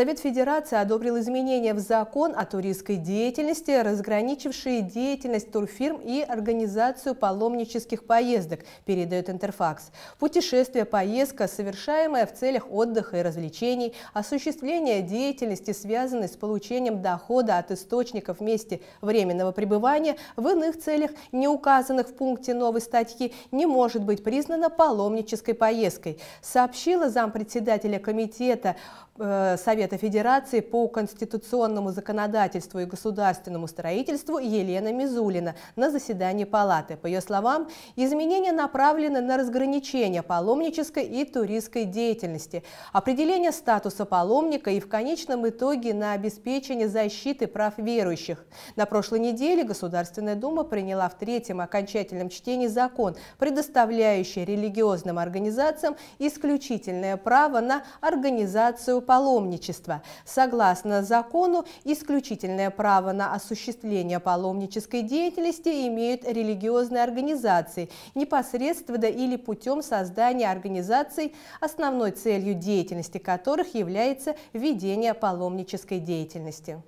Совет Федерации одобрил изменения в закон о туристской деятельности, разграничившие деятельность турфирм и организацию паломнических поездок, передает Интерфакс. Путешествие, поездка, совершаемая в целях отдыха и развлечений, осуществление деятельности, связанной с получением дохода от источников месте временного пребывания, в иных целях, не указанных в пункте новой статьи, не может быть признана паломнической поездкой, сообщила зампредседателя комитета э, Совета Совета Федерации по конституционному законодательству и государственному строительству Елена Мизулина на заседании палаты. По ее словам, изменения направлены на разграничение паломнической и туристской деятельности, определение статуса паломника и в конечном итоге на обеспечение защиты прав верующих. На прошлой неделе Государственная Дума приняла в третьем окончательном чтении закон, предоставляющий религиозным организациям исключительное право на организацию паломничества паломничества. Согласно закону, исключительное право на осуществление паломнической деятельности имеют религиозные организации, непосредственно или путем создания организаций, основной целью деятельности которых является ведение паломнической деятельности.